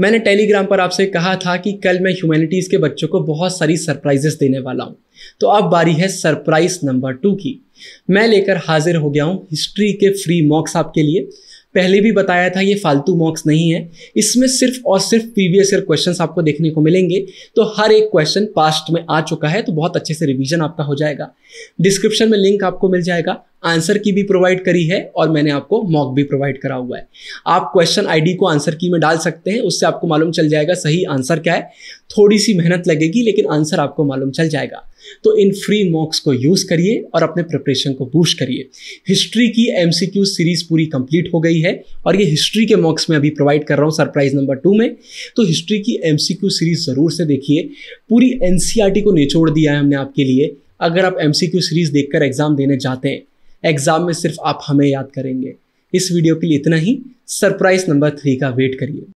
मैंने टेलीग्राम पर आपसे कहा था कि कल मैं ह्यूमैनिटीज़ के बच्चों को बहुत सारी सरप्राइजेस देने वाला हूँ तो अब बारी है सरप्राइज नंबर टू की मैं लेकर हाजिर हो गया हूँ हिस्ट्री के फ्री मॉक्स आपके लिए पहले भी बताया था ये फालतू मॉक्स नहीं है इसमें सिर्फ और सिर्फ प्रीवियस ईयर क्वेश्चन आपको देखने को मिलेंगे तो हर एक क्वेश्चन पास्ट में आ चुका है तो बहुत अच्छे से रिविजन आपका हो जाएगा डिस्क्रिप्शन में लिंक आपको मिल जाएगा आंसर की भी प्रोवाइड करी है और मैंने आपको मॉक भी प्रोवाइड करा हुआ है आप क्वेश्चन आईडी को आंसर की में डाल सकते हैं उससे आपको मालूम चल जाएगा सही आंसर क्या है थोड़ी सी मेहनत लगेगी लेकिन आंसर आपको मालूम चल जाएगा तो इन फ्री मॉक्स को यूज़ करिए और अपने प्रिपरेशन को बूस्ट करिए हिस्ट्री की एम सीरीज़ पूरी कंप्लीट हो गई है और ये हिस्ट्री के मॉक्स में अभी प्रोवाइड कर रहा हूँ सरप्राइज नंबर टू में तो हिस्ट्री की एम सीरीज़ ज़रूर से देखिए पूरी एन e को निचोड़ दिया है हमने आपके लिए अगर आप एम सीरीज़ देखकर एग्ज़ाम देने जाते हैं एग्ज़ाम में सिर्फ आप हमें याद करेंगे इस वीडियो के लिए इतना ही सरप्राइज नंबर थ्री का वेट करिए